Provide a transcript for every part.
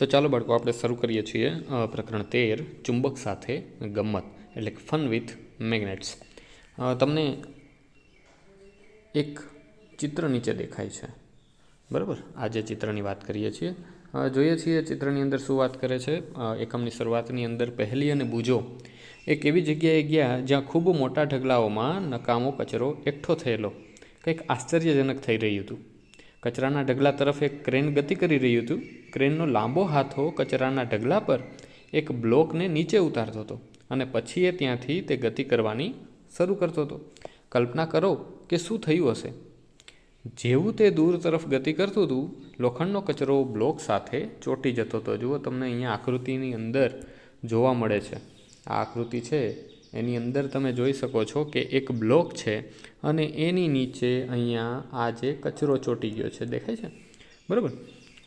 તો ચાલો બાળકો આપણે શરૂ કરીએ છીએ પ્રકરણ તેર ચુંબક સાથે ગમ્મત એટલે ફન વિથ મેગ્નેટ્સ તમને એક ચિત્ર નીચે દેખાય છે બરાબર આજે ચિત્રની વાત કરીએ છીએ જોઈએ છીએ ચિત્રની અંદર શું વાત કરે છે એકમની શરૂઆતની અંદર પહેલી અને બુજો એક એવી જગ્યાએ ગયા જ્યાં ખૂબ મોટા ઢગલાઓમાં નકામો કચરો એકઠો થયેલો કંઈક આશ્ચર્યજનક થઈ રહ્યું હતું કચરાના ઢગલા તરફ એક ક્રેન ગતિ કરી રહ્યું હતું ક્રેનનો લાંબો હાથો કચરાના ઢગલા પર એક બ્લોકને નીચે ઉતારતો હતો અને પછી એ ત્યાંથી તે ગતિ કરવાની શરૂ કરતો હતો કલ્પના કરો કે શું થયું હશે જેવું તે દૂર તરફ ગતિ કરતું હતું લોખંડનો કચરો બ્લોક સાથે ચોંટી જતો હતો જુઓ તમને અહીંયા આકૃતિની અંદર જોવા મળે છે આ આકૃતિ છે એની અંદર તમે જોઈ શકો છો કે એક બ્લોક છે અને એની નીચે અહીંયા આ જે કચરો ચોંટી ગયો છે દેખાય છે બરાબર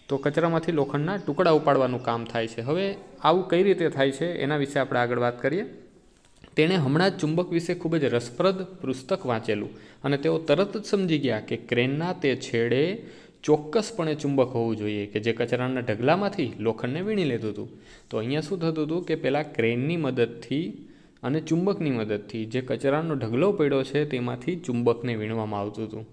તો કચરામાંથી લોખંડના ટુકડા ઉપાડવાનું કામ થાય છે હવે આવું કઈ રીતે થાય છે એના વિશે આપણે આગળ વાત કરીએ તેણે હમણાં જ ચુંબક વિશે ખૂબ જ રસપ્રદ પુસ્તક વાંચેલું અને તેઓ તરત જ સમજી ગયા કે ક્રેનના તે છેડે ચોક્કસપણે ચુંબક હોવું જોઈએ કે જે કચરાના ઢગલામાંથી લોખંડને વીણી લેતું હતું તો અહીંયા શું થતું હતું કે પહેલાં ક્રેનની મદદથી અને ચુંબકની મદદથી જે કચરાનો ઢગલો પડ્યો છે તેમાંથી ચુંબકને વીણવામાં આવતું હતું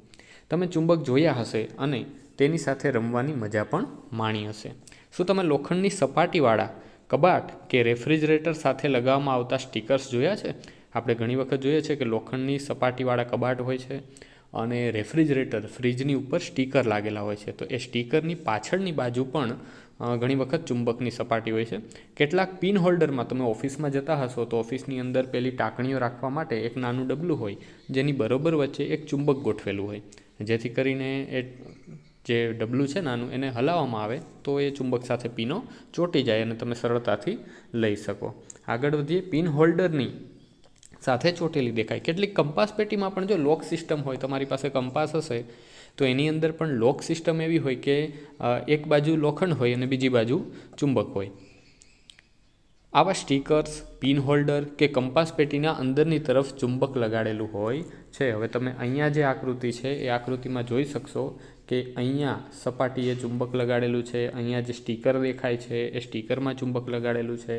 તમે ચુંબક જોયા હશે અને તેની સાથે રમવાની મજા પણ માણી હશે શું તમે લોખંડની સપાટીવાળા કબાટ કે રેફ્રિજરેટર સાથે લગાવવામાં આવતા સ્ટીકર્સ જોયા છે આપણે ઘણી વખત જોઈએ છે કે લોખંડની સપાટીવાળા કબાટ હોય છે અને રેફ્રિજરેટર ફ્રીજની ઉપર સ્ટીકર લાગેલા હોય છે તો એ સ્ટીકરની પાછળની બાજુ પણ ઘણી વખત ચુંબકની સપાટી હોય છે કેટલાક પિન હોલ્ડરમાં તમે ઓફિસમાં જતા હશો તો ઓફિસની અંદર પેલી ટાંકણીઓ રાખવા માટે એક નાનું ડબલું હોય જેની બરોબર વચ્ચે એક ચુંબક ગોઠવેલું હોય જેથી કરીને એ જે ડબલું છે નાનું એને હલાવવામાં આવે તો એ ચુંબક સાથે પીનો ચોંટી જાય અને તમે સરળતાથી લઈ શકો આગળ વધીએ પિન હોલ્ડરની સાથે ચોંટેલી દેખાય કેટલીક કંપાસ પેટીમાં પણ જો લોક સિસ્ટમ હોય તમારી પાસે કંપાસ હશે તો એની અંદર પણ લોક સિસ્ટમ એવી હોય કે એક બાજુ લોખંડ હોય અને બીજી બાજુ ચુંબક હોય આવા સ્ટીકર્સ પિન હોલ્ડર કે કંપાસ પેટીના અંદરની તરફ ચુંબક લગાડેલું હોય છે હવે તમે અહીંયા જે આકૃતિ છે એ આકૃતિમાં જોઈ શકશો કે અહીંયા સપાટીએ ચુંબક લગાડેલું છે અહીંયા જે સ્ટીકર દેખાય છે એ સ્ટીકરમાં ચુંબક લગાડેલું છે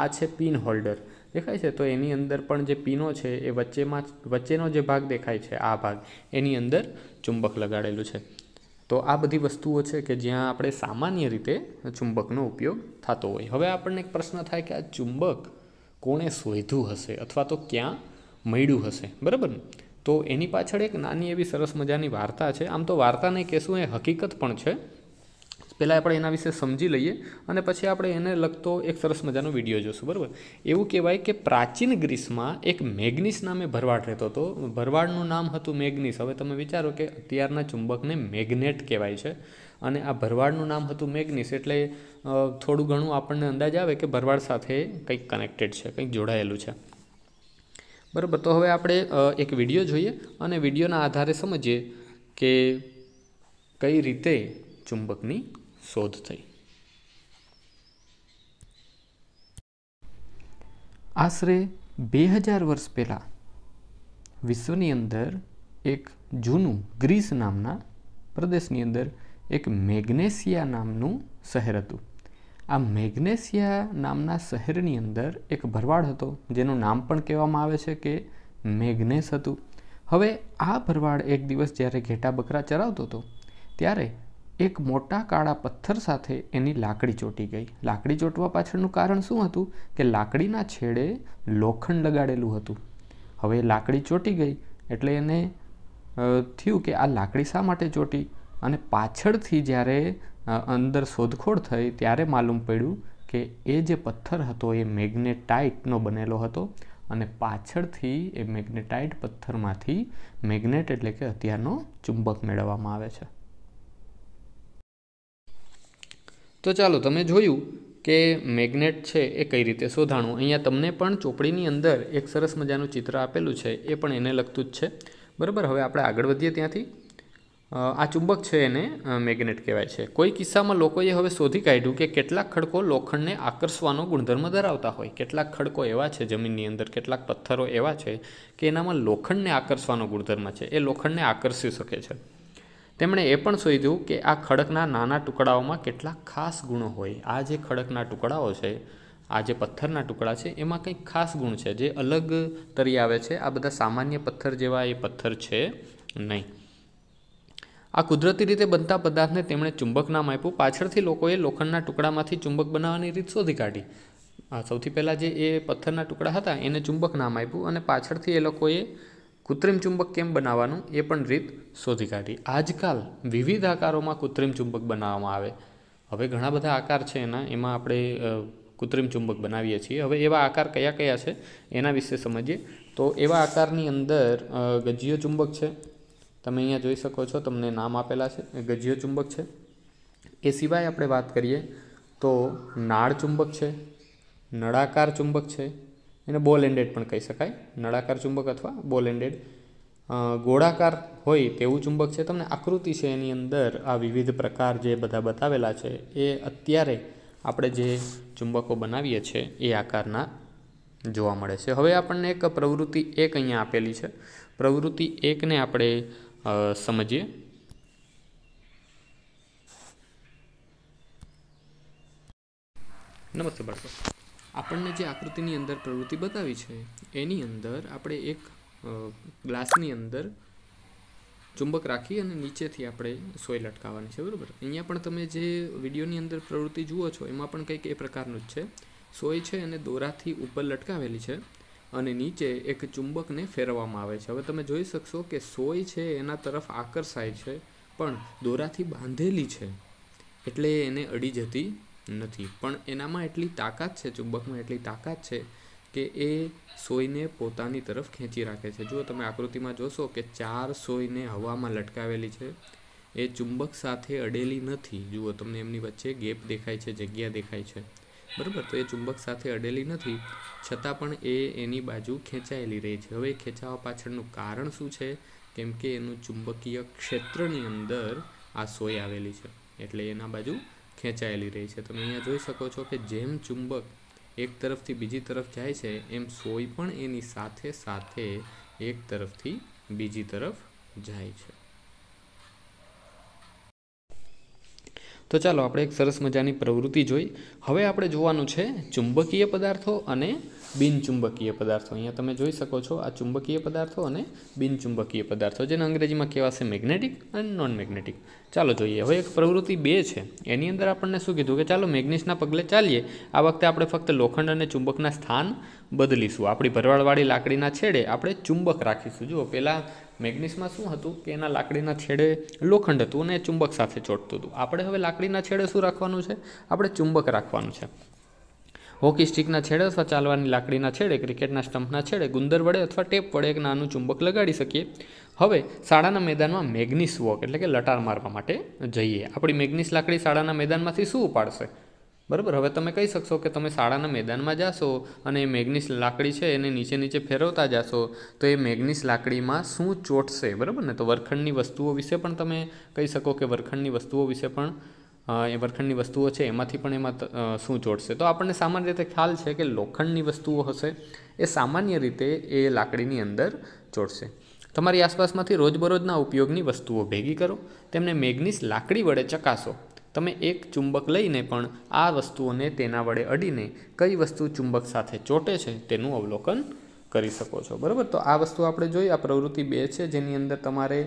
આ છે પિન હોલ્ડર દેખાય છે તો એની અંદર પણ જે પિનો છે એ વચ્ચેમાં વચ્ચેનો જે ભાગ દેખાય છે આ ભાગ એની અંદર ચુંબક લગાડેલું છે તો આ બધી વસ્તુઓ છે કે જ્યાં આપણે સામાન્ય રીતે ચુંબકનો ઉપયોગ થતો હોય હવે આપણને એક પ્રશ્ન થાય કે આ ચુંબક કોણે શોધ્યું હશે અથવા તો ક્યાં મળ્યું હશે બરાબર ને તો એની પાછળ એક નાની એવી સરસ મજાની વાર્તા છે આમ તો વાર્તા નહીં કહેશું એ હકીકત પણ છે પહેલાં આપણે એના વિશે સમજી લઈએ અને પછી આપણે એને લગતો એક સરસ મજાનો વિડીયો જોશું બરાબર એવું કહેવાય કે પ્રાચીન ગ્રીસમાં એક મેગ્નિસ નામે ભરવાડ રહેતો હતો ભરવાડનું નામ હતું મેગ્નિસ હવે તમે વિચારો કે અત્યારના ચુંબકને મેગ્નેટ કહેવાય છે અને આ ભરવાડનું નામ હતું મેગ્નિસ એટલે થોડું ઘણું આપણને અંદાજ આવે કે ભરવાડ સાથે કંઈક કનેક્ટેડ છે કંઈક જોડાયેલું છે બરાબર તો હવે આપણે એક વિડીયો જોઈએ અને વિડીયોના આધારે સમજીએ કે કઈ રીતે ચુંબકની શોધ થઈ આશરે બે હજાર વર્ષ પહેલાં વિશ્વની અંદર એક જૂનું ગ્રીસ નામના પ્રદેશની અંદર એક મેગ્નેશિયા નામનું શહેર હતું આ મેગ્નેશિયા નામના શહેરની અંદર એક ભરવાડ હતો જેનું નામ પણ કહેવામાં આવે છે કે મેગ્નેસ હતું હવે આ ભરવાડ એક દિવસ જ્યારે ઘેટા બકરા ચરાવતો હતો ત્યારે એક મોટા કાળા પથ્થર સાથે એની લાકડી ચોંટી ગઈ લાકડી ચોંટવા પાછળનું કારણ શું હતું કે લાકડીના છેડે લોખંડ લગાડેલું હતું હવે લાકડી ચોંટી ગઈ એટલે એને થયું કે આ લાકડી શા માટે ચોંટી અને પાછળથી જ્યારે અંદર શોધખોળ થઈ ત્યારે માલુમ પડ્યું કે એ જે પથ્થર હતો એ મેગ્નેટાઇટનો બનેલો હતો અને પાછળથી એ મેગ્નેટાઇટ પથ્થરમાંથી મેગ્નેટ એટલે કે હથિયારનો ચુંબક મેળવવામાં આવે છે તો ચાલો તમે જોયું કે મેગ્નેટ છે એ કઈ રીતે શોધાણું અહીંયા તમને પણ ચોપડીની અંદર એક સરસ મજાનું ચિત્ર આપેલું છે એ પણ એને લગતું જ છે બરાબર હવે આપણે આગળ વધીએ ત્યાંથી આ ચુંબક છે એને મેગ્નેટ કહેવાય છે કોઈ કિસ્સામાં લોકોએ હવે શોધી કાઢ્યું કે કેટલાક ખડકો લોખંડને આકર્ષવાનો ગુણધર્મ ધરાવતા હોય કેટલાક ખડકો એવા છે જમીનની અંદર કેટલાક પથ્થરો એવા છે કે એનામાં લોખંડને આકર્ષવાનો ગુણધર્મ છે એ લોખંડને આકર્ષી શકે છે તેમણે એ પણ શોધ્યું કે આ ખડકના નાના ટુકડાઓમાં કેટલાક ખાસ ગુણો હોય આ જે ખડકના ટુકડાઓ છે આ જે પથ્થરના ટુકડા છે એમાં કંઈક ખાસ ગુણ છે જે અલગ તરી આવે છે આ બધા સામાન્ય પથ્થર જેવા એ પથ્થર છે નહીં આ કુદરતી રીતે બનતા પદાર્થને તેમણે ચુંબક નામ આપ્યું પાછળથી લોકોએ લોખંડના ટુકડામાંથી ચુંબક બનાવવાની રીત શોધી કાઢી સૌથી પહેલાં જે એ પથ્થરના ટુકડા હતા એને ચુંબક નામ આપ્યું અને પાછળથી એ લોકોએ કૃત્રિમ ચુંબક કેમ બનાવવાનું એ પણ રીત શોધી કાઢી આજકાલ વિવિધ આકારોમાં કૃત્રિમ ચુંબક બનાવવામાં આવે હવે ઘણા બધા આકાર છે એના એમાં આપણે કૃત્રિમ ચુંબક બનાવીએ છીએ હવે એવા આકાર કયા કયા છે એના વિશે સમજીએ તો એવા આકારની અંદર ગજીયો ચુંબક છે તમે અહીંયા જોઈ શકો છો તમને નામ આપેલા છે ગજ્ય ચુંબક છે એ સિવાય આપણે વાત કરીએ તો નાળ ચુંબક છે નળાકાર ચુંબક છે એને બોલ એન્ડેડ પણ કહી શકાય નળાકાર ચુંબક અથવા બોલ એન્ડેડ ગોળાકાર હોય તેવું ચુંબક છે તમને આકૃતિ છે એની અંદર આ વિવિધ પ્રકાર જે બધા બતાવેલા છે એ અત્યારે આપણે જે ચુંબકો બનાવીએ છીએ એ આકારના જોવા મળે છે હવે આપણને એક પ્રવૃત્તિ એક અહીંયા આપેલી છે પ્રવૃત્તિ એકને આપણે સમજીએ નમસ્તે બાળકો આપણને જે આકૃતિની અંદર પ્રવૃત્તિ બતાવી છે એની અંદર આપણે એક ગ્લાસની અંદર ચુંબક રાખી અને નીચેથી આપણે સોય લટકાવવાની છે બરાબર અહીંયા પણ તમે જે વિડીયોની અંદર પ્રવૃત્તિ જુઓ છો એમાં પણ કંઈક એ પ્રકારનું જ છે સોય છે અને દોરાથી ઉપર લટકાવેલી છે અને નીચે એક ચુંબકને ફેરવવામાં આવે છે હવે તમે જોઈ શકશો કે સોય છે એના તરફ આકર્ષાય છે પણ દોરાથી બાંધેલી છે એટલે એને અડી જતી નથી પણ એનામાં એટલી તાકાત છે ચુંબકમાં એટલી તાકાત છે કે એ સોયને પોતાની તરફ ખેંચી રાખે છે જુઓ તમે આકૃતિમાં જોશો કે ચાર સોયને હવામાં લટકાવેલી છે એ ચુંબક સાથે અડેલી નથી જુઓ તમને એમની વચ્ચે ગેપ દેખાય છે જગ્યા દેખાય છે બરાબર તો એ ચુંબક સાથે અડેલી નથી છતાં પણ એ એની બાજુ ખેંચાયેલી રહે છે હવે ખેંચાવા પાછળનું કારણ શું છે કેમ કે એનું ચુંબકીય ક્ષેત્રની અંદર આ સોય આવેલી છે એટલે એના બાજુ ખેંચાયેલી રહી છે તમે અહીંયા જોઈ શકો છો કે જેમ ચુંબક એક તરફથી બીજી તરફ જાય છે એમ સોય પણ એની સાથે સાથે એક તરફથી બીજી તરફ જાય છે તો ચાલો આપણે એક સરસ મજાની પ્રવૃત્તિ જોઈ હવે આપણે જોવાનું છે ચુંબકીય પદાર્થો અને બિનચુંબકીય પદાર્થો અહીંયા તમે જોઈ શકો છો આ ચુંબકીય પદાર્થો અને બિનચુંબકીય પદાર્થો જેને અંગ્રેજીમાં કહેવાશે મેગ્નેટિક અને નોન મેગ્નેટિક ચાલો જોઈએ હવે એક પ્રવૃત્તિ બે છે એની અંદર આપણને શું કીધું કે ચાલો મેગ્નેશના પગલે ચાલીએ આ વખતે આપણે ફક્ત લોખંડ અને ચુંબકના સ્થાન બદલીશું આપણી ભરવાડવાળી લાકડીના છેડે આપણે ચુંબક રાખીશું જુઓ પહેલાં મેગ્નિસમાં શું હતું કે એના લાકડીના છેડે લોખંડ હતું અને એ ચુંબક સાથે ચોટતું હતું આપણે હવે લાકડીના છેડે શું રાખવાનું છે આપણે ચુંબક રાખવાનું છે હોકી સ્ટિકના છેડે અથવા ચાલવાની લાકડીના છેડે ક્રિકેટના સ્ટમ્પના છેડે ગુંદર વડે અથવા ટેપ વડે એક નાનું ચુંબક લગાડી શકીએ હવે શાળાના મેદાનમાં મેગ્નિસ વોક એટલે કે લટાર મારવા માટે જઈએ આપણી મેગ્નિસ લાકડી શાળાના મેદાનમાંથી શું ઉપાડશે બરાબર હવે તમે કહી શકશો કે તમે શાળાના મેદાનમાં જાશો અને એ મેગ્નિસ લાકડી છે એને નીચે નીચે ફેરવતા જાશો તો એ મેગ્નિસ લાકડીમાં શું ચોટશે બરાબર ને તો વરખંડની વસ્તુઓ વિશે પણ તમે કહી શકો કે વરખંડની વસ્તુઓ વિશે પણ એ વરખંડની વસ્તુઓ છે એમાંથી પણ એમાં શું જોડશે તો આપણને સામાન્ય રીતે ખ્યાલ છે કે લોખંડની વસ્તુઓ હશે એ સામાન્ય રીતે એ લાકડીની અંદર જોડશે તમારી આસપાસમાંથી રોજબરોજના ઉપયોગની વસ્તુઓ ભેગી કરો તેમને મેગ્નિસ લાકડી વડે ચકાસો તમે એક ચુંબક લઈને પણ આ વસ્તુઓને તેના વડે અડીને કઈ વસ્તુ ચુંબક સાથે ચોંટે છે તેનું અવલોકન કરી શકો છો બરાબર તો આ વસ્તુ આપણે જોઈએ આ પ્રવૃત્તિ બે છે જેની અંદર તમારે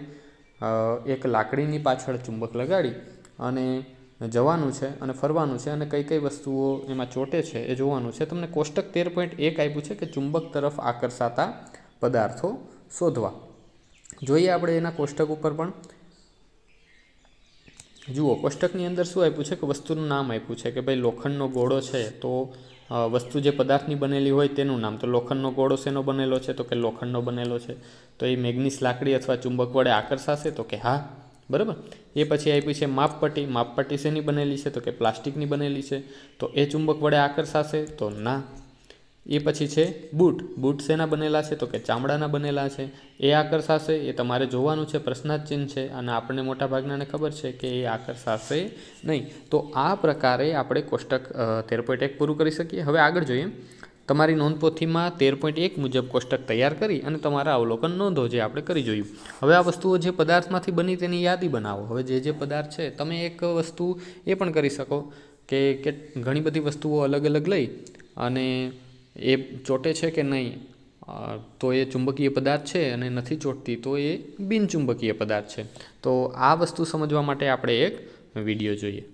એક લાકડીની પાછળ ચુંબક લગાડી અને જવાનું છે અને ફરવાનું છે અને કઈ કઈ વસ્તુઓ એમાં ચોંટે છે એ જોવાનું છે તમને કોષ્ટક તેર પોઈન્ટ એક આપ્યું છે કે ચુંબક તરફ આકર્ષાતા પદાર્થો શોધવા જોઈએ આપણે એના કોષ્ટક ઉપર પણ જુઓ કોષ્ટકની અંદર શું આપ્યું છે કે વસ્તુનું નામ આપ્યું છે કે ભાઈ લોખંડનો ગોળો છે તો વસ્તુ જે પદાર્થની બનેલી હોય તેનું નામ તો લોખંડનો ગોળો શેનો બનેલો છે તો કે લોખંડનો બનેલો છે તો એ મેગ્નિસ લાકડી અથવા ચુંબક વડે આકર્ષાશે તો કે હા બરાબર એ પછી આપ્યું છે માપપટ્ટી માપપટ્ટી શેની બનેલી છે તો કે પ્લાસ્ટિકની બનેલી છે તો એ ચુંબક વડે આકર્ષાશે તો ના એ પછી છે બૂટ બૂટ શેના બનેલા છે તો કે ચામડાના બનેલા છે એ આકર્ષાશે એ તમારે જોવાનું છે પ્રશ્નાર્થ છે અને આપણને મોટાભાગનાને ખબર છે કે એ આકર્ષાશે નહીં તો આ પ્રકારે આપણે કોષ્ટક તેર પોઈન્ટ એક પૂરું કરી શકીએ હવે આગળ જોઈએ તમારી નોંધપોથીમાં તેર પોઈન્ટ એક મુજબ કોષ્ટક તૈયાર કરી અને તમારા અવલોકન નોંધો જે આપણે કરી જોયું હવે આ વસ્તુઓ જે પદાર્થમાંથી બની તેની યાદી બનાવો હવે જે જે પદાર્થ છે તમે એક વસ્તુ એ પણ કરી શકો કે ઘણી બધી વસ્તુઓ અલગ અલગ લઈ અને એ ચોંટે છે કે નહીં તો એ ચુંબકીય પદાર્થ છે અને નથી ચોટતી તો એ બિનચુંબકીય પદાર્થ છે તો આ વસ્તુ સમજવા માટે આપણે એક વિડીયો જોઈએ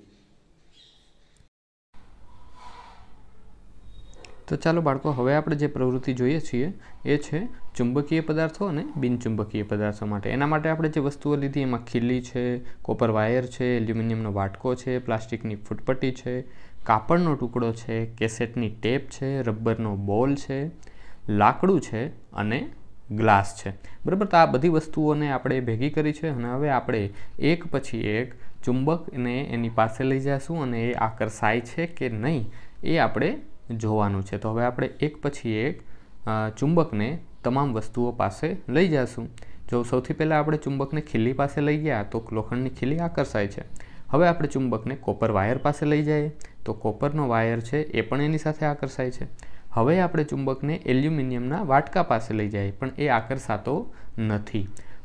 તો ચાલો બાળકો હવે આપણે જે પ્રવૃત્તિ જોઈએ છીએ એ છે ચુંબકીય પદાર્થો અને બિનચુંબકીય પદાર્થો માટે એના માટે આપણે જે વસ્તુઓ લીધી એમાં ખીલી છે કોપર વાયર છે એલ્યુમિનિયમનો વાટકો છે પ્લાસ્ટિકની ફૂટપટ્ટી છે કાપડનો ટુકડો છે કેસેટની ટેપ છે રબરનો બોલ છે લાકડું છે અને ગ્લાસ છે બરાબર તો આ બધી વસ્તુઓને આપણે ભેગી કરી છે અને હવે આપણે એક પછી એક ચુંબકને એની પાસે લઈ જઈશું અને એ આકર્ષાય છે કે નહીં એ આપણે જોવાનું છે તો હવે આપણે એક પછી એક ચુંબકને તમામ વસ્તુઓ પાસે લઈ જઈશું જો સૌથી પહેલાં આપણે ચુંબકને ખીલી પાસે લઈ ગયા તો લોખંડની ખીલી આકર્ષાય છે હવે આપણે ચુંબકને કોપર વાયર પાસે લઈ જઈએ તો કોપરનો વાયર છે એ પણ એની સાથે આકર્ષાય છે હવે આપણે ચુંબકને એલ્યુમિનિયમના વાટકા પાસે લઈ જાય પણ એ આકર્ષાતો નથી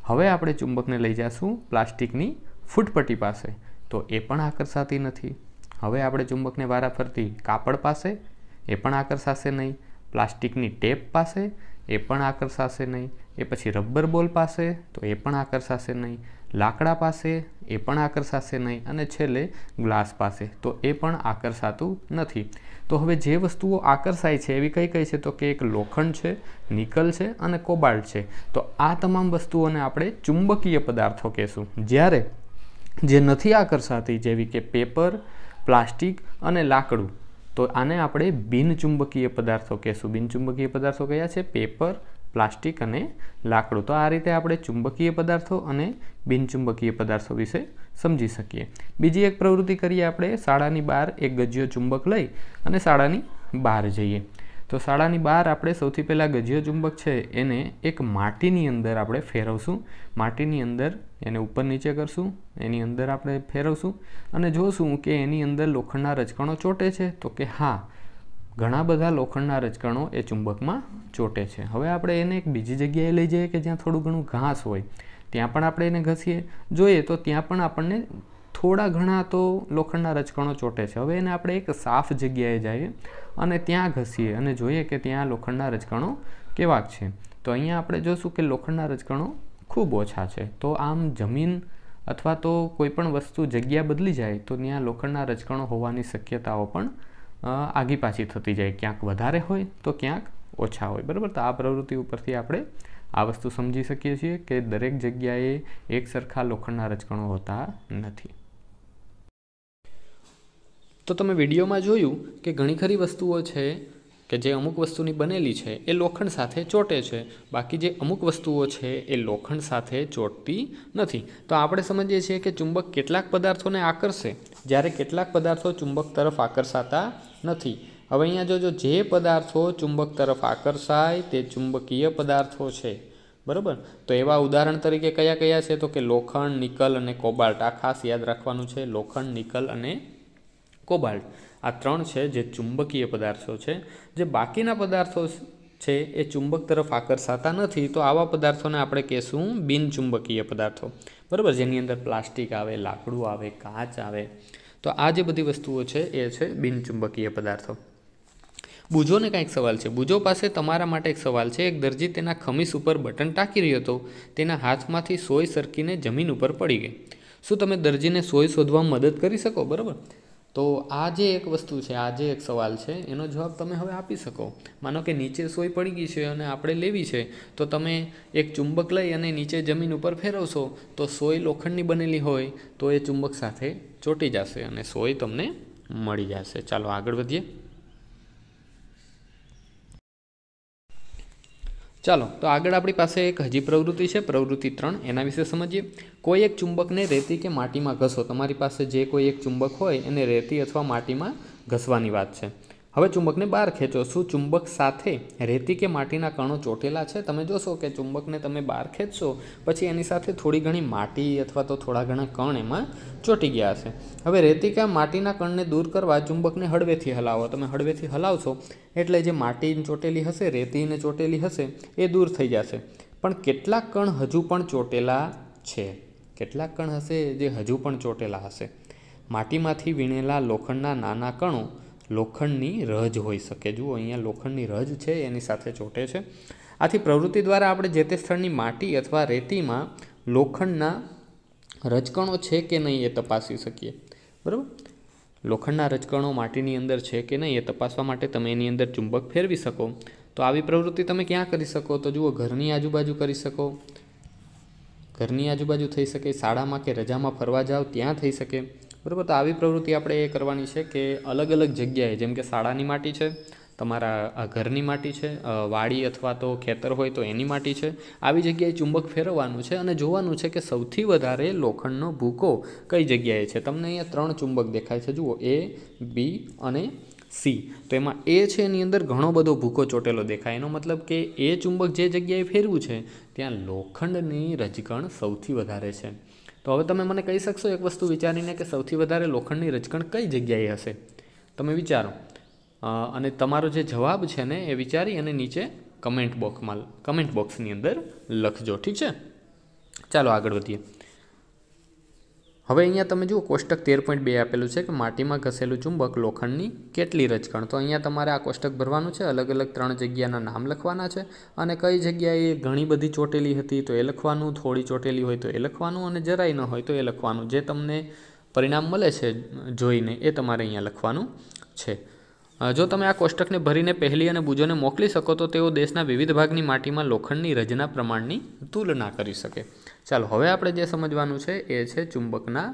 હવે આપણે ચુંબકને લઈ જઈશું પ્લાસ્ટિકની ફૂટપટ્ટી પાસે તો એ પણ આકર્ષાતી નથી હવે આપણે ચુંબકને વારાફરતી કાપડ પાસે એ પણ આકર્ષાશે નહીં પ્લાસ્ટિકની ટેપ પાસે એ પણ આકર્ષાશે નહીં એ પછી રબર બોલ પાસે તો એ પણ આકર્ષાશે નહીં લાકડા પાસે એ પણ આકર્ષાશે નહીં અને છેલ્લે ગ્લાસ પાસે તો એ પણ આકર્ષાતું નથી તો હવે જે વસ્તુઓ આકર્ષાય છે એવી કઈ કઈ છે તો કે એક લોખંડ છે નિકલ છે અને કોબાલ્ટ છે તો આ તમામ વસ્તુઓને આપણે ચુંબકીય પદાર્થો કહેશું જ્યારે જે નથી આકર્ષાતી જેવી કે પેપર પ્લાસ્ટિક અને લાકડું તો આને આપણે બિનચુંબકીય પદાર્થો કહેશું બિનચુંબકીય પદાર્થો કયા છે પેપર પ્લાસ્ટિક અને લાકડું તો આ રીતે આપણે ચુંબકીય પદાર્થો અને બિનચુંબકીય પદાર્થો વિશે સમજી શકીએ બીજી એક પ્રવૃત્તિ કરીએ આપણે શાળાની બહાર એક ગજ્યો ચુંબક લઈ અને શાળાની બહાર જઈએ તો શાળાની બહાર આપણે સૌથી પહેલાં ગજ્ય ચુંબક છે એને એક માટીની અંદર આપણે ફેરવશું માટીની અંદર એને ઉપર નીચે કરશું એની અંદર આપણે ફેરવશું અને જોશું કે એની અંદર લોખંડના રજકણો ચોટે છે તો કે હા ઘણા બધા લોખંડના રજકણો એ ચુંબકમાં ચોટે છે હવે આપણે એને એક બીજી જગ્યાએ લઈ જઈએ કે જ્યાં થોડું ઘણું ઘાસ હોય ત્યાં પણ આપણે એને ઘસીએ જોઈએ તો ત્યાં પણ આપણને થોડા ઘણા તો લોખંડના રજકણો ચોટે છે હવે એને આપણે એક સાફ જગ્યાએ જઈએ અને ત્યાં ઘસીએ અને જોઈએ કે ત્યાં લોખંડના રજકણો કેવા છે તો અહીંયા આપણે જોશું કે લોખંડના રજકણો ખૂબ ઓછા છે તો આમ જમીન અથવા તો કોઈપણ વસ્તુ જગ્યા બદલી જાય તો ત્યાં લોખંડના રજકણો હોવાની શક્યતાઓ પણ આગી પાછી થતી જાય ક્યાંક વધારે હોય તો ક્યાંક ઓછા હોય બરાબર તો આ પ્રવૃત્તિ ઉપરથી આપણે આ વસ્તુ સમજી શકીએ છીએ કે દરેક જગ્યાએ એક સરખા લોખંડના રચકણો હોતા નથી તો તમે વિડીયોમાં જોયું કે ઘણી ખરી વસ્તુઓ છે કે જે અમુક વસ્તુની બનેલી છે એ લોખંડ સાથે ચોટે છે બાકી જે અમુક વસ્તુઓ છે એ લોખંડ સાથે ચોટતી નથી તો આપણે સમજીએ છીએ કે ચુંબક કેટલાક પદાર્થોને આકર્ષે જ્યારે કેટલાક પદાર્થો ચુંબક તરફ આકર્ષાતા નથી હવે અહીંયા જોજો જે પદાર્થો ચુંબક તરફ આકર્ષાય તે ચુંબકીય પદાર્થો છે બરાબર તો એવા ઉદાહરણ તરીકે કયા કયા છે તો કે લોખંડ નિકલ અને કોબાલ્ટ આ ખાસ યાદ રાખવાનું છે લોખંડ નિકલ અને કોબાલ્ટ આ ત્રણ છે જે ચુંબકીય પદાર્થો છે જે બાકીના પદાર્થો છે એ ચુંબક તરફ આકર્ષાતા નથી તો આવા પદાર્થોને આપણે કહેશું બિનચુંબકીય પદાર્થો બરાબર જેની અંદર પ્લાસ્ટિક આવે લાકડું આવે કાચ આવે તો આ જે બધી વસ્તુઓ છે એ છે બિનચુંબકીય પદાર્થો બુજોને કાંઈક સવાલ છે બુજો પાસે તમારા માટે એક સવાલ છે એક દરજી તેના ખમીસ ઉપર બટન ટાંકી રહ્યો હતો તેના હાથમાંથી સોય સરકીને જમીન ઉપર પડી ગઈ શું તમે દરજીને સોય શોધવામાં મદદ કરી શકો બરાબર તો આ જે એક વસ્તુ છે આ જે એક સવાલ છે એનો જવાબ તમે હવે આપી શકો માનો કે નીચે સોય પડી ગઈ છે અને આપણે લેવી છે તો તમે એક ચુંબક લઈ અને નીચે જમીન ઉપર ફેરવશો તો સોય લોખંડની બનેલી હોય તો એ ચુંબક સાથે ચોંટી જશે અને સોય તમને મળી જશે ચાલો આગળ વધીએ ચાલો તો આગળ આપણી પાસે એક હજી પ્રવૃત્તિ છે પ્રવૃત્તિ ત્રણ એના વિશે સમજીએ કોઈ એક ચુંબકને રેતી કે માટીમાં ઘસો તમારી પાસે જે કોઈ એક ચુંબક હોય એને રેતી અથવા માટીમાં ઘસવાની વાત છે હવે ચુંબકને બહાર ખેંચો શું ચુંબક સાથે રેતી કે માટીના કણો ચોટેલા છે તમે જોશો કે ચુંબકને તમે બહાર ખેંચશો પછી એની સાથે થોડી ઘણી માટી અથવા તો થોડા ઘણા કણ એમાં ચોટી ગયા હશે હવે રેતી કે માટીના કણને દૂર કરવા ચુંબકને હળવેથી હલાવો તમે હળવેથી હલાવશો એટલે જે માટીને ચોટેલી હશે રેતીને ચોટેલી હશે એ દૂર થઈ જશે પણ કેટલાક કણ હજુ પણ ચોટેલા છે કેટલાક કણ હશે જે હજુ પણ ચોટેલા હશે માટીમાંથી વીણેલા લોખંડના નાના કણો લોખંડની રજ હોઈ શકે જુઓ અહીંયા લોખંડની રજ છે એની સાથે ચોટે છે આથી પ્રવૃત્તિ દ્વારા આપણે જે તે સ્થળની માટી અથવા રેતીમાં લોખંડના રજકણો છે કે નહીં એ તપાસી શકીએ બરાબર લોખંડના રજકણો માટીની અંદર છે કે નહીં એ તપાસવા માટે તમે એની અંદર ચુંબક ફેરવી શકો તો આવી પ્રવૃત્તિ તમે ક્યાં કરી શકો તો જુઓ ઘરની આજુબાજુ કરી શકો ઘરની આજુબાજુ થઈ શકે શાળામાં કે રજામાં ફરવા જાઓ ત્યાં થઈ શકે બરાબર તો આવી પ્રવૃત્તિ આપણે એ કરવાની છે કે અલગ અલગ જગ્યાએ જેમ કે શાળાની માટી છે તમારા ઘરની માટી છે વાડી અથવા તો ખેતર હોય તો એની માટી છે આવી જગ્યાએ ચુંબક ફેરવવાનું છે અને જોવાનું છે કે સૌથી વધારે લોખંડનો ભૂકો કઈ જગ્યાએ છે તમને અહીંયા ત્રણ ચુંબક દેખાય છે જુઓ એ બી અને સી તો એમાં એ છે એની અંદર ઘણો બધો ભૂકો ચોટેલો દેખાય એનો મતલબ કે એ ચુંબક જે જગ્યાએ ફેરવું છે ત્યાં લોખંડની રજકણ સૌથી વધારે છે તો હવે તમે મને કહી શકશો એક વસ્તુ વિચારીને કે સૌથી વધારે લોખંડની રચકણ કઈ જગ્યાએ હશે તમે વિચારો અને તમારો જે જવાબ છે ને એ વિચારી અને નીચે કમેન્ટ બોક્સમાં કમેન્ટ બોક્સની અંદર લખજો ઠીક છે ચાલો આગળ વધીએ હવે અહીંયા તમે જુઓ કોષ્ટક તેર પોઈન્ટ બે આપેલું છે કે માટીમાં ઘસેલું ચુંબક લોખંડની કેટલી રચકણ તો અહીંયા તમારે આ કોષ્ટક ભરવાનું છે અલગ અલગ ત્રણ જગ્યાના નામ લખવાના છે અને કઈ જગ્યાએ ઘણી બધી ચોટેલી હતી તો એ લખવાનું થોડી ચોટેલી હોય તો એ લખવાનું અને જરાય ન હોય તો એ લખવાનું જે તમને પરિણામ મળે છે જોઈને એ તમારે અહીંયા લખવાનું છે જો તમે આ કોષ્ટકને ભરીને પહેલી અને બુજોને મોકલી શકો તો તેઓ દેશના વિવિધ ભાગની માટીમાં લોખંડની રચના પ્રમાણની તુલના કરી શકે ચાલો હવે આપણે જે સમજવાનું છે એ છે ચુંબકના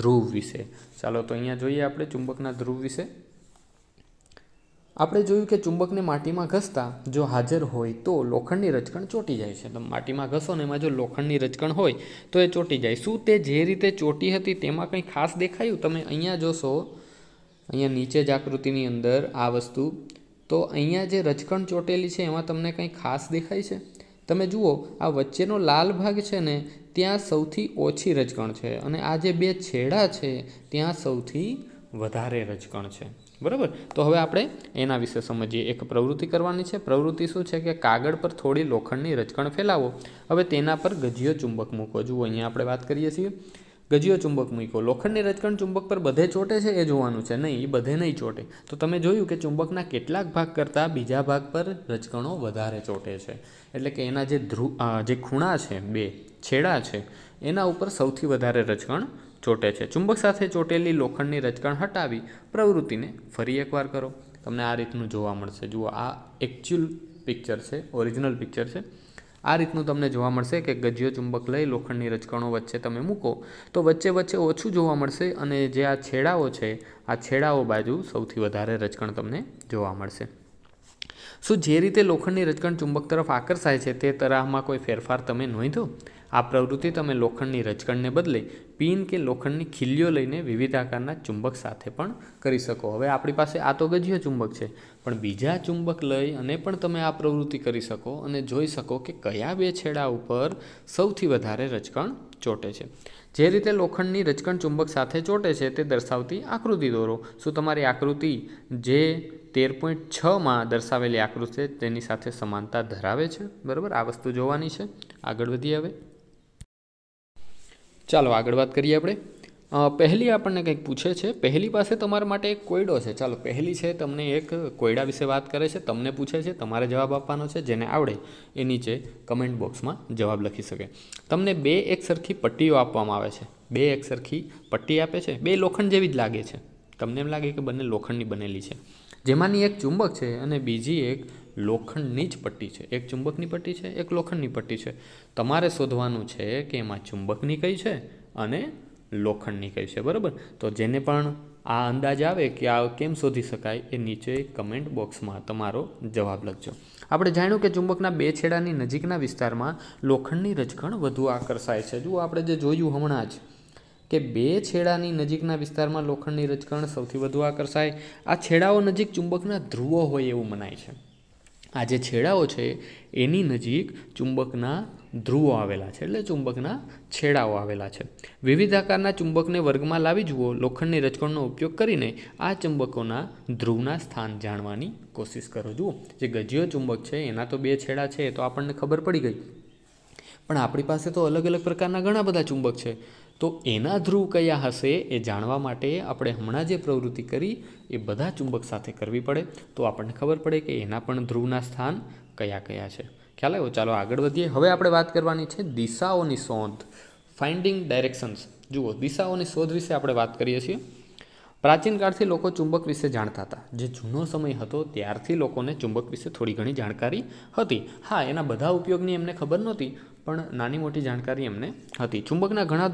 ધ્રુવ વિશે ચાલો તો અહીંયા જોઈએ આપણે ચુંબકના ધ્રુવ વિશે આપણે જોયું કે ચુંબકને માટીમાં ઘસતા જો હાજર હોય તો લોખંડની રચકણ ચોટી જાય છે તમે માટીમાં ઘસો ને એમાં જો લોખંડની રચકણ હોય તો એ ચોટી જાય શું તે જે રીતે ચોટી હતી તેમાં કંઈ ખાસ દેખાયું તમે અહીંયા જોશો અહીંયા નીચે જ આકૃતિની અંદર આ વસ્તુ તો અહીંયા જે રજકણ ચોટેલી છે એમાં તમને કંઈ ખાસ દેખાય છે તમે જુઓ આ વચ્ચેનો લાલ ભાગ છે ને ત્યાં સૌથી ઓછી રજકણ છે અને આ જે બે છેડા છે ત્યાં સૌથી વધારે રજકણ છે બરાબર તો હવે આપણે એના વિશે સમજીએ એક પ્રવૃત્તિ કરવાની છે પ્રવૃત્તિ શું છે કે કાગળ પર થોડી લોખંડની રજકણ ફેલાવો હવે તેના પર ગજીયો ચુંબક મૂકો જુઓ અહીંયા આપણે વાત કરીએ છીએ ગજીયો ચુંબક મૂક્યો લોખંડની રજકણ ચુંબક પર બધે ચોટે છે એ જોવાનું છે નહીં એ બધે નહીં ચોટે તો તમે જોયું કે ચુંબકના કેટલાક ભાગ કરતાં બીજા ભાગ પર રજકણો વધારે ચોટે છે એટલે કે એના જે ધ્રુ જે ખૂણા છે બે છેડા છે એના ઉપર સૌથી વધારે રજકણ ચોટે છે ચુંબક સાથે ચોટેલી લોખંડની રજકણ હટાવી પ્રવૃત્તિને ફરી એકવાર કરો તમને આ રીતનું જોવા મળશે જુઓ આ એકચ્યુઅલ પિક્ચર છે ઓરિજિનલ પિક્ચર છે આ રીતનું તમને જોવા મળશે કે ગજ્યો ચુંબક લઈ લોખંડની રચકણો વચ્ચે તમે મૂકો તો વચ્ચે વચ્ચે ઓછું જોવા મળશે અને જે આ છેડાઓ છે આ છેડાઓ બાજુ સૌથી વધારે રચકણ તમને જોવા મળશે શું જે રીતે લોખંડની રચકણ ચુંબક તરફ આકર્ષાય છે તે તરાહમાં કોઈ ફેરફાર તમે નોંધો આ પ્રવૃત્તિ તમે લોખંડની રજકણને બદલે પિન કે લોખંડની ખીલીઓ લઈને વિવિધ આકારના ચુંબક સાથે પણ કરી શકો હવે આપણી પાસે આ તો ગજ્ય ચુંબક છે પણ બીજા ચુંબક લઈ અને પણ તમે આ પ્રવૃત્તિ કરી શકો અને જોઈ શકો કે કયા બે છેડા ઉપર સૌથી વધારે રચકણ ચોંટે છે જે રીતે લોખંડની રચકણ ચુંબક સાથે ચોંટે છે તે દર્શાવતી આકૃતિ દોરો શું તમારી આકૃતિ જે તેર પોઈન્ટ છમાં દર્શાવેલી આકૃતિ છે તેની સાથે સમાનતા ધરાવે છે બરાબર આ વસ્તુ જોવાની છે આગળ વધીએ હવે ચાલો આગળ વાત કરીએ આપણે પહેલી આપણને કંઈક પૂછે છે પહેલી પાસે તમારા માટે એક કોયડો છે ચાલો પહેલી છે તમને એક કોયડા વિશે વાત કરે છે તમને પૂછે છે તમારે જવાબ આપવાનો છે જેને આવડે એ નીચે કમેન્ટ બોક્સમાં જવાબ લખી શકે તમને બે એક સરખી પટ્ટીઓ આપવામાં આવે છે બે એક સરખી પટ્ટી આપે છે બે લોખંડ જેવી જ લાગે છે તમને એમ લાગે કે બંને લોખંડની બનેલી છે જેમાંની એક ચુંબક છે અને બીજી એક લોખંડની જ પટ્ટી છે એક ચુંબકની પટ્ટી છે એક લોખંડની પટ્ટી છે તમારે શોધવાનું છે કે એમાં ચુંબકની કઈ છે અને લોખંડની કઈ છે બરાબર તો જેને પણ આ અંદાજ આવે કે આ કેમ શોધી શકાય એ નીચે કમેન્ટ બોક્સમાં તમારો જવાબ લખજો આપણે જાણ્યું કે ચુંબકના બે છેડાની નજીકના વિસ્તારમાં લોખંડની રજકણ વધુ આકર્ષાય છે જુઓ આપણે જે જોયું હમણાં જ કે બે છેડાની નજીકના વિસ્તારમાં લોખંડની રજકણ સૌથી વધુ આકર્ષાય આ છેડાઓ નજીક ચુંબકના ધ્રુવો હોય એવું મનાય છે આ જે છેડાઓ છે એની નજીક ચુંબકના ધ્રુવો આવેલા છે એટલે ચુંબકના છેડાઓ આવેલા છે વિવિધ આકારના ચુંબકને વર્ગમાં લાવી જુઓ લોખંડની રચકણનો ઉપયોગ કરીને આ ચુંબકોના ધ્રુવના સ્થાન જાણવાની કોશિશ કરો જુઓ જે ગજીયો ચુંબક છે એના તો બે છેડા છે એ તો આપણને ખબર પડી ગઈ પણ આપણી પાસે તો અલગ અલગ પ્રકારના ઘણા બધા ચુંબક છે તો એના ધ્રુવ કયા હશે એ જાણવા માટે આપણે હમણાં જે પ્રવૃત્તિ કરી એ બધા ચુંબક સાથે કરવી પડે તો આપણને ખબર પડે કે એના પણ ધ્રુવના સ્થાન કયા કયા છે ખ્યાલ આવ્યો ચાલો આગળ વધીએ હવે આપણે વાત કરવાની છે દિશાઓની શોધ ફાઇન્ડિંગ ડાયરેક્શન્સ જુઓ દિશાઓની શોધ વિશે આપણે વાત કરીએ છીએ પ્રાચીન કાળથી લોકો ચુંબક વિશે જાણતા હતા જે જૂનો સમય હતો ત્યારથી લોકોને ચુંબક વિશે થોડી ઘણી જાણકારી હતી હા એના બધા ઉપયોગની એમને ખબર નહોતી પણ નાની મોટી જાણકારી એમને હતી ચુંબકના ઘણા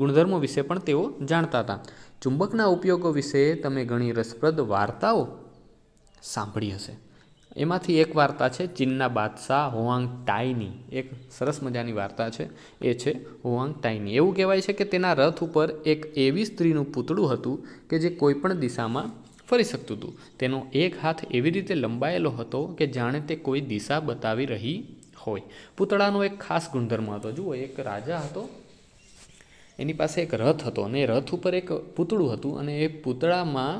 ગુણધર્મો વિશે પણ તેઓ જાણતા હતા ચુંબકના ઉપયોગો વિશે તમે ઘણી રસપ્રદ વાર્તાઓ સાંભળી હશે એમાંથી એક વાર્તા છે ચીનના બાદશાહ હોવાંગ ટાઈની એક સરસ મજાની વાર્તા છે એ છે હોવાંગ ટાઈની એવું કહેવાય છે કે તેના રથ ઉપર એક એવી સ્ત્રીનું પૂતળું હતું કે જે કોઈપણ દિશામાં ફરી શકતું હતું તેનો એક હાથ એવી રીતે લંબાયેલો હતો કે જાણે તે કોઈ દિશા બતાવી રહી હોય પૂતળાનો એક ખાસ ગુણધર્મ હતો જુઓ એક રાજા હતો એની પાસે એક રથ હતો અને એ રથ ઉપર એક પૂતળું હતું અને એ પૂતળામાં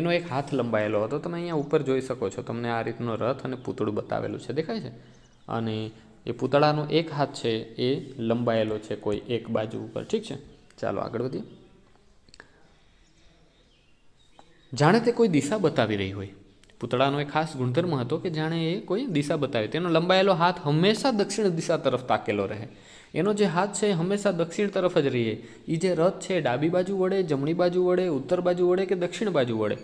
એનો એક હાથ લંબાયેલો હતો તમે અહીંયા ઉપર જોઈ શકો છો તમને આ રીતનો રથ અને પૂતળું બતાવેલું છે દેખાય છે અને એ પૂતળાનો એક હાથ છે એ લંબાયેલો છે કોઈ એક બાજુ ઉપર ઠીક છે ચાલો આગળ વધીએ જાણે તે કોઈ દિશા બતાવી રહી હોય પૂતળાનો એ ખાસ ગુણધર્મ હતો કે જાણે એ કોઈ દિશા બતાવે તેનો લંબાયેલો હાથ હંમેશા દક્ષિણ દિશા તરફ તાકેલો રહે એનો જે હાથ છે એ હંમેશા દક્ષિણ તરફ જ રહીએ એ જે રથ છે ડાબી બાજુ વળે જમણી બાજુ વળે ઉત્તર બાજુ વળે કે દક્ષિણ બાજુ વળે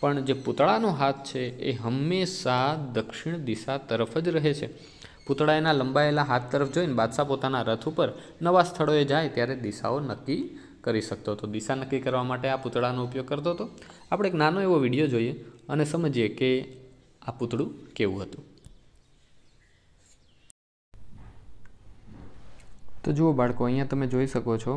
પણ જે પૂતળાનો હાથ છે એ હંમેશા દક્ષિણ દિશા તરફ જ રહે છે પૂતળા એના લંબાયેલા હાથ તરફ જોઈને બાદશાહ પોતાના રથ ઉપર નવા સ્થળોએ જાય ત્યારે દિશાઓ નક્કી કરી શકતો હતો દિશા નક્કી કરવા માટે આ પૂતળાનો ઉપયોગ કરતો હતો આપણે એક નાનો એવો વિડીયો જોઈએ અને સમજીએ કે આ પૂતળું કેવું હતું તો જુઓ બાળકો અહીંયા તમે જોઈ શકો છો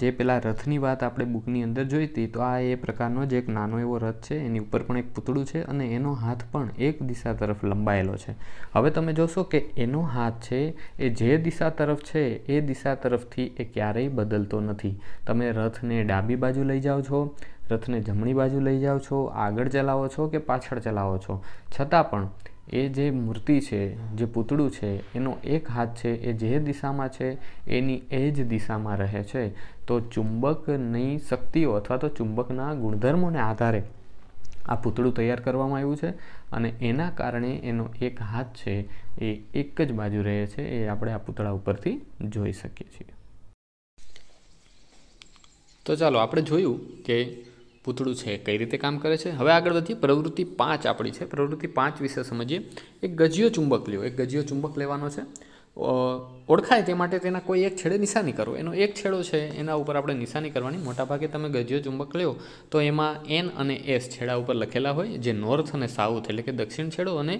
જે પેલા રથની વાત આપણે બુકની અંદર જોઈતી તો આ એ પ્રકારનો જ એક નાનો એવો રથ છે એની ઉપર પણ એક પૂતળું છે અને એનો હાથ પણ એક દિશા તરફ લંબાયેલો છે હવે તમે જોશો કે એનો હાથ છે એ જે દિશા તરફ છે એ દિશા તરફથી એ ક્યારેય બદલતો નથી તમે રથને ડાબી બાજુ લઈ જાઓ છો રથને જમણી બાજુ લઈ જાઓ છો આગળ ચલાવો છો કે પાછળ ચલાવો છો છતાં પણ એ જે મૂર્તિ છે જે પૂતળું છે એનો એક હાથ છે એ જે દિશામાં છે એની એ જ દિશામાં રહે છે તો ચુંબકની શક્તિઓ અથવા તો ચુંબકના ગુણધર્મોને આધારે આ પૂતળું તૈયાર કરવામાં આવ્યું છે અને એના કારણે એનો એક હાથ છે એ એક જ બાજુ રહે છે એ આપણે આ પૂતળા ઉપરથી જોઈ શકીએ છીએ તો ચાલો આપણે જોયું કે પૂતળું છે કઈ રીતે કામ કરે છે હવે આગળ વધીએ પ્રવૃત્તિ પાંચ આપણી છે પ્રવૃત્તિ પાંચ વિશે સમજીએ એક ગજીયો ચુંબક લ્યો એક ગજીયો ચુંબક લેવાનો છે ઓળખાય તે માટે તેના કોઈ એક છેડે નિશાની કરો એનો એક છેડો છે એના ઉપર આપણે નિશાની કરવાની મોટાભાગે તમે ગજીયો ચુંબક લ્યો તો એમાં એન અને એસ છેડા ઉપર લખેલા હોય જે નોર્થ અને સાઉથ એટલે કે દક્ષિણ છેડો અને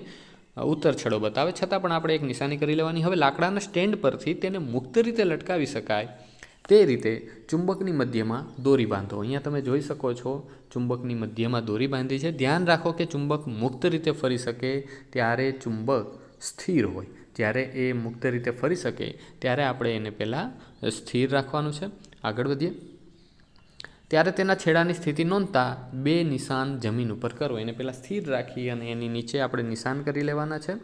ઉત્તર છેડો બતાવે છતાં પણ આપણે એક નિશાની કરી લેવાની હવે લાકડાના સ્ટેન્ડ પરથી તેને મુક્ત રીતે લટકાવી શકાય તે રીતે ચુંબકની મધ્યમાં દોરી બાંધો અહીંયા તમે જોઈ શકો છો ચુંબકની મધ્યમાં દોરી બાંધી છે ધ્યાન રાખો કે ચુંબક મુક્ત રીતે ફરી શકે ત્યારે ચુંબક સ્થિર હોય જ્યારે એ મુક્ત રીતે ફરી શકે ત્યારે આપણે એને પહેલાં સ્થિર રાખવાનું છે આગળ વધીએ ત્યારે તેના છેડાની સ્થિતિ નોંધતા બે નિશાન જમીન ઉપર કરો એને પહેલાં સ્થિર રાખી અને એની નીચે આપણે નિશાન કરી લેવાના છે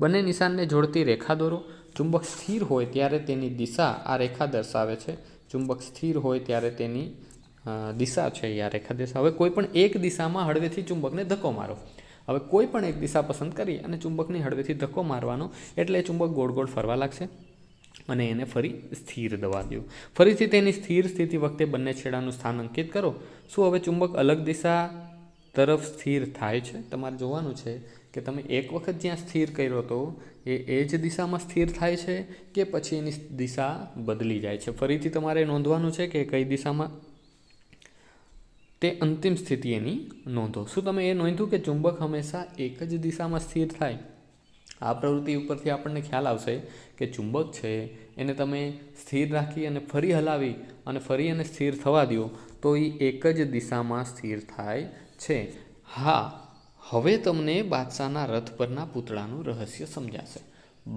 બંને નિશાનને જોડતી રેખા દોરો ચુંબક સ્થિર હોય ત્યારે તેની દિશા આ રેખા દર્શાવે છે ચુંબક સ્થિર હોય ત્યારે તેની દિશા છે એ આ રેખા દિશા હવે કોઈ પણ એક દિશામાં હળવેથી ચુંબકને ધક્કો મારો હવે કોઈ પણ એક દિશા પસંદ કરી અને ચુંબકને હળવેથી ધક્કો મારવાનો એટલે ચુંબક ગોળ ગોળ ફરવા લાગશે અને એને ફરી સ્થિર દવા દો ફરીથી તેની સ્થિર સ્થિતિ વખતે બંને છેડાનું સ્થાન અંકિત કરો શું હવે ચુંબક અલગ દિશા તરફ સ્થિર થાય છે તમારે જોવાનું છે કે તમે એક વખત જ્યાં સ્થિર કર્યો હતો એ એ જ દિશામાં સ્થિર થાય છે કે પછી એની દિશા બદલી જાય છે ફરીથી તમારે નોંધવાનું છે કે કઈ દિશામાં તે અંતિમ સ્થિતિ એની નોંધો શું તમે એ નોંધ્યું કે ચુંબક હંમેશા એક જ દિશામાં સ્થિર થાય આ પ્રવૃત્તિ ઉપરથી આપણને ખ્યાલ આવશે કે ચુંબક છે એને તમે સ્થિર રાખી અને ફરી હલાવી અને ફરી એને સ્થિર થવા દો તો એ એક જ દિશામાં સ્થિર થાય છે હા હવે તમને બાદશાહના રથ પરના પૂતળાનું રહસ્ય સમજાશે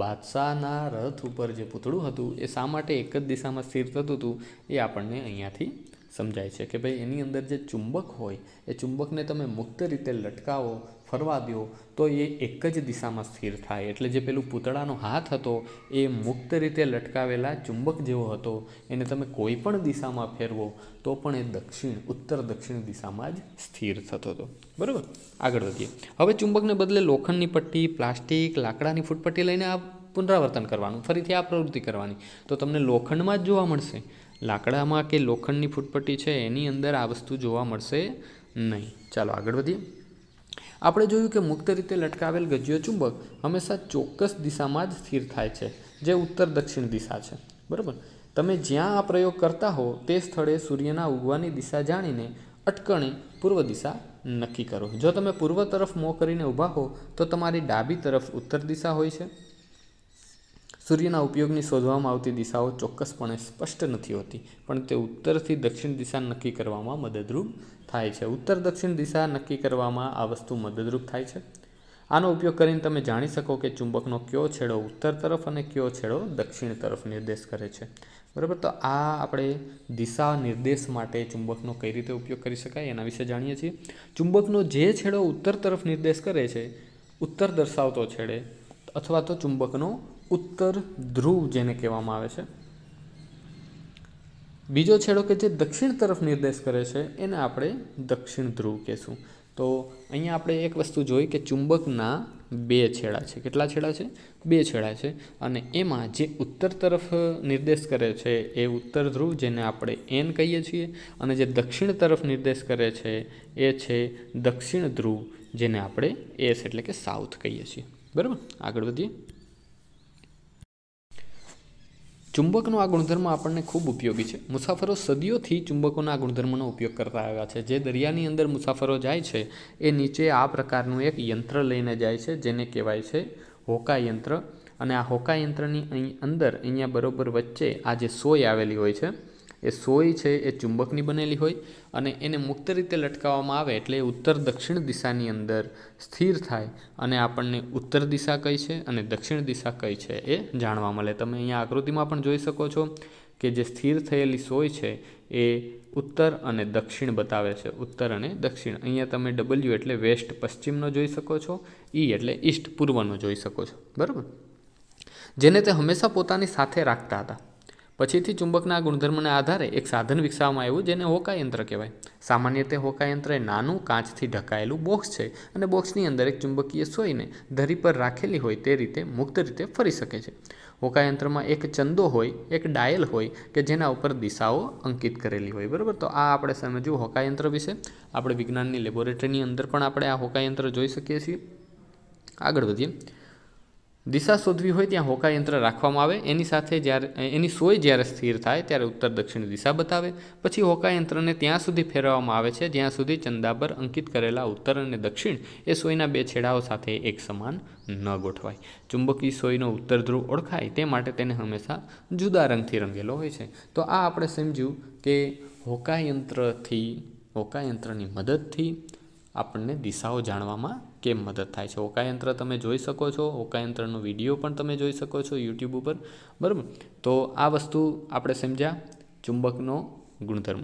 બાદશાહના રથ ઉપર જે પૂતળું હતું એ શા માટે એક જ દિશામાં સ્થિર થતું હતું એ આપણને અહીંયાથી સમજાય છે કે ભાઈ એની અંદર જે ચુંબક હોય એ ચુંબકને તમે મુક્ત રીતે લટકાવો ફરવા દો તો એ એક જ દિશામાં સ્થિર થાય એટલે જે પેલું પૂતળાનો હાથ હતો એ મુક્ત રીતે લટકાવેલા ચુંબક જેવો હતો એને તમે કોઈ પણ દિશામાં ફેરવો તો પણ એ દક્ષિણ ઉત્તર દક્ષિણ દિશામાં જ સ્થિર થતો હતો બરાબર આગળ વધીએ હવે ચુંબકને બદલે લોખંડની પટ્ટી પ્લાસ્ટિક લાકડાની ફૂટપટ્ટી લઈને આ પુનરાવર્તન કરવાનું ફરીથી આ પ્રવૃત્તિ કરવાની તો તમને લોખંડમાં જ જોવા મળશે લાકડામાં કે લોખંડની ફૂટપટ્ટી છે એની અંદર આ વસ્તુ જોવા મળશે નહીં ચાલો આગળ વધીએ આપણે જોયું કે મુક્ત રીતે લટકાવેલ ગજ્યો ચુંબક હંમેશા ચોક્કસ દિશામાં જ સ્થિર થાય છે જે ઉત્તર દક્ષિણ દિશા છે બરાબર તમે જ્યાં આ પ્રયોગ કરતા હો તે સ્થળે સૂર્યના ઉગવાની દિશા જાણીને અટકણી પૂર્વ દિશા નક્કી કરો જો તમે પૂર્વ તરફ મોં કરીને ઊભા હો તો તમારી ડાબી તરફ ઉત્તર દિશા હોય છે સૂર્યના ઉપયોગની શોધવામાં આવતી દિશાઓ ચોક્કસપણે સ્પષ્ટ નથી હોતી પણ તે ઉત્તરથી દક્ષિણ દિશા નક્કી કરવામાં મદદરૂપ થાય છે ઉત્તર દક્ષિણ દિશા નક્કી કરવામાં આ વસ્તુ મદદરૂપ થાય છે આનો ઉપયોગ કરીને તમે જાણી શકો કે ચુંબકનો કયો છેડો ઉત્તર તરફ અને કયો છેડો દક્ષિણ તરફ નિર્દેશ કરે છે બરાબર તો આ આપણે દિશા નિર્દેશ માટે ચુંબકનો કઈ રીતે ઉપયોગ કરી શકાય એના વિશે જાણીએ છીએ ચુંબકનો જે છેડો ઉત્તર તરફ નિર્દેશ કરે છે ઉત્તર દર્શાવતો છેડે અથવા તો ચુંબકનો ઉત્તર ધ્રુવ જેને કહેવામાં આવે છે બીજો છેડો કે જે દક્ષિણ તરફ નિર્દેશ કરે છે એને આપણે દક્ષિણ ધ્રુવ કહેશું તો અહીંયા આપણે એક વસ્તુ જોઈ કે ચુંબકના બે છેડા છે કેટલા છેડા છે બે છેડા છે અને એમાં જે ઉત્તર તરફ નિર્દેશ કરે છે એ ઉત્તર ધ્રુવ જેને આપણે એન કહીએ છીએ અને જે દક્ષિણ તરફ નિર્દેશ કરે છે એ છે દક્ષિણ ધ્રુવ જેને આપણે એસ એટલે કે સાઉથ કહીએ છીએ બરાબર આગળ વધીએ ચુંબકનો આ ગુણધર્મ આપણને ખૂબ ઉપયોગી છે મુસાફરો સદીઓથી ચુંબકોના આ ગુણધર્મનો ઉપયોગ કરતા આવ્યા છે જે દરિયાની અંદર મુસાફરો જાય છે એ નીચે આ પ્રકારનું એક યંત્ર લઈને જાય છે જેને કહેવાય છે હોકા યંત્ર અને આ હોકા યંત્રની અહીં અંદર અહીંયા બરોબર વચ્ચે આ જે સોય આવેલી હોય છે એ સોય છે એ ચુંબકની બનેલી હોય અને એને મુક્ત રીતે લટકાવવામાં આવે એટલે એ ઉત્તર દક્ષિણ દિશાની અંદર સ્થિર થાય અને આપણને ઉત્તર દિશા કઈ છે અને દક્ષિણ દિશા કઈ છે એ જાણવા મળે તમે અહીંયા આકૃતિમાં પણ જોઈ શકો છો કે જે સ્થિર થયેલી સોય છે એ ઉત્તર અને દક્ષિણ બતાવે છે ઉત્તર અને દક્ષિણ અહીંયા તમે ડબલ્યુ એટલે વેસ્ટ પશ્ચિમનો જોઈ શકો છો ઈ e એટલે ઈસ્ટ પૂર્વનો જોઈ શકો છો બરાબર જેને તે હંમેશા પોતાની સાથે રાખતા હતા પછીથી ચુંબકના ગુણધર્મને આધારે એક સાધન વિકસાવવામાં આવ્યું જેને હોકા યંત્ર કહેવાય સામાન્ય રીતે હોકા એ નાનું કાચથી ઢકાયેલું બોક્સ છે અને બોક્સની અંદર એક ચુંબકીય સોયને ધરી પર રાખેલી હોય તે રીતે મુક્ત રીતે ફરી શકે છે હોકાયંત્રમાં એક ચંદો હોય એક ડાયલ હોય કે જેના ઉપર દિશાઓ અંકિત કરેલી હોય બરાબર તો આ આપણે સમજ્યું હોકાયંત્ર વિશે આપણે વિજ્ઞાનની લેબોરેટરીની અંદર પણ આપણે આ હોકાયંત્ર જોઈ શકીએ છીએ આગળ વધીએ દિશા શોધવી હોય ત્યાં યંત્ર રાખવામાં આવે એની સાથે જ્યારે એની સોય જ્યારે સ્થિર થાય ત્યારે ઉત્તર દક્ષિણ દિશા બતાવે પછી હોકાયંત્રને ત્યાં સુધી ફેરવવામાં આવે છે જ્યાં સુધી ચંદા પર અંકિત કરેલા ઉત્તર અને દક્ષિણ એ સોયના બે છેડાઓ સાથે એક સમાન ન ગોઠવાય ચુંબકીય સોયનો ઉત્તર ધ્રુવ ઓળખાય તે માટે તેને હંમેશા જુદા રંગથી રંગેલો હોય છે તો આ આપણે સમજ્યું કે હોકાયંત્રથી હોકાયંત્રની મદદથી આપણને દિશાઓ જાણવામાં કેમ મદદ થાય છે ઓકાયંત્ર તમે જોઈ શકો છો ઓકાયંત્રનો વિડીયો પણ તમે જોઈ શકો છો યુટ્યુબ ઉપર બરાબર તો આ વસ્તુ આપણે સમજ્યા ચુંબકનો ગુણધર્મ